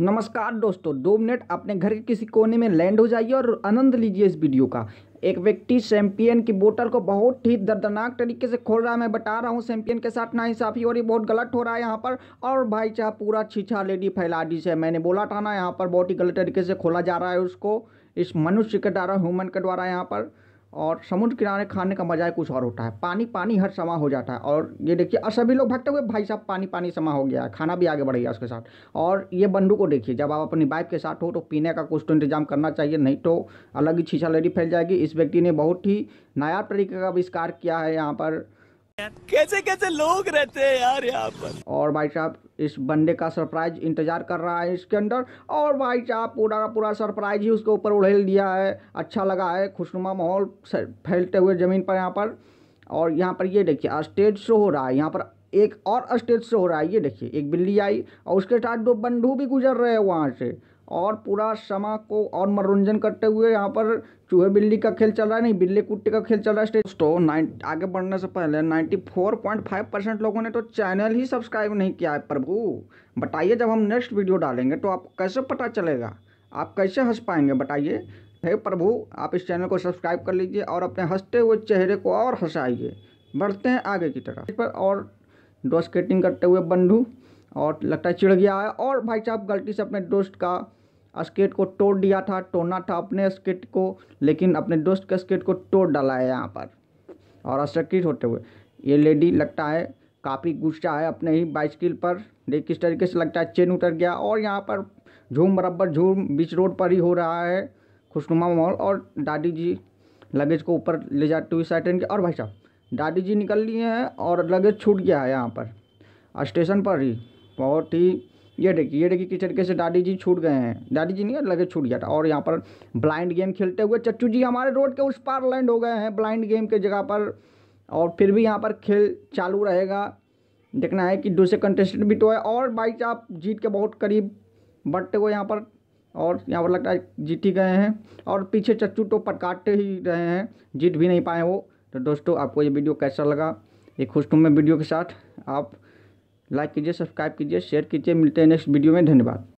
नमस्कार दोस्तों दो मिनट अपने घर के किसी कोने में लैंड हो जाइए और आनंद लीजिए इस वीडियो का एक व्यक्ति चैंपियन की बोतल को बहुत ही दर्दनाक तरीके से खोल रहा है मैं बता रहा हूँ चैंपियन के साथ ना इंसाफी हो रही बहुत गलत हो रहा है यहाँ पर और भाई चाह पूरा छीछा लेडी फैला दी से मैंने बोला था ना यहाँ पर बहुत ही गलत तरीके से खोला जा रहा है उसको इस मनुष्य के द्वारा ह्यूमन के द्वारा यहाँ पर और समुद्र किनारे खाने का मजा कुछ और होता है पानी पानी हर समा हो जाता है और ये देखिए और सभी लोग भागते हुए भाई साहब पानी पानी समा हो गया है खाना भी आगे बढ़ गया उसके साथ और ये बंडू को देखिए जब आप अपनी बाइक के साथ हो तो पीने का कुछ तो इंतजाम करना चाहिए नहीं तो अलग ही छीछा लड़ी फैल जाएगी इस व्यक्ति ने बहुत ही नायाब तरीके का आविष्कार किया है यहाँ पर कैसे कैसे लोग रहते हैं यार यहाँ पर और भाई साहब इस बंदे का सरप्राइज इंतजार कर रहा है इसके अंदर और भाई साहब पूरा का पूरा सरप्राइज ही उसके ऊपर उड़ेल दिया है अच्छा लगा है खुशनुमा माहौल फैलते हुए ज़मीन पर यहाँ पर और यहाँ पर ये देखिए स्टेज शो हो रहा है यहाँ पर एक और स्टेज शो हो रहा है ये देखिए एक बिल्ली आई और उसके साथ दो बंधु भी गुजर रहे हैं वहाँ से और पूरा समा को और मनोरंजन करते हुए यहाँ पर चूहे बिल्ली का खेल चल रहा है नहीं बिल्ली कुट्टी का खेल चल रहा है स्टेज तो नाइन आगे बढ़ने से पहले 94.5 परसेंट लोगों ने तो चैनल ही सब्सक्राइब नहीं किया है प्रभु बताइए जब हम नेक्स्ट वीडियो डालेंगे तो आपको कैसे पता चलेगा आप कैसे हंस पाएंगे बताइए हे प्रभु आप इस चैनल को सब्सक्राइब कर लीजिए और अपने हंसते हुए चेहरे को और हंसाइए बढ़ते हैं आगे की तरफ इस पर और दो स्केटिंग करते हुए बंधु और लगता है चिड़ गया है और भाई साहब गलती से अपने दोस्त का स्केट को तोड़ दिया था तोड़ना था अपने स्केट को लेकिन अपने दोस्त के स्केट को तोड़ डाला है यहाँ पर और असक्रित होते हुए ये लेडी लगता है काफ़ी गुस्सा है अपने ही बाइसाइकिल पर देख किस तरीके से लगता है चेन उतर गया और यहाँ पर झूम बराबर झूम बीच रोड पर ही हो रहा है खुशनुमा मॉल और दादी जी लगेज को ऊपर ले जाते हुए ट्रेन के और भाई साहब दादी जी निकल लिए हैं और लगेज छूट गया है यहाँ पर स्टेशन पर ही बहुत ही ये देखिए ये देखिए किस तरीके से दादी जी छूट गए हैं दादी जी नहीं लगे छूट गया था और यहाँ पर ब्लाइंड गेम खेलते हुए चच्चू जी हमारे रोड के उस पार लैंड हो गए हैं ब्लाइंड गेम के जगह पर और फिर भी यहाँ पर खेल चालू रहेगा देखना है कि दूसरे कंटेस्टेंट भी तो है और बाई चाप जीत के बहुत करीब बढ़ते हुए यहाँ पर और यहाँ पर लगता है जीत ही गए हैं और पीछे चच्चू तो पटकाते ही रहे हैं जीत भी नहीं पाए वो तो दोस्तों आपको ये वीडियो कैसा लगा ये खुशनुमा वीडियो के साथ आप लाइक कीजिए सब्सक्राइब कीजिए शेयर कीजिए मिलते हैं नेक्स्ट वीडियो में धन्यवाद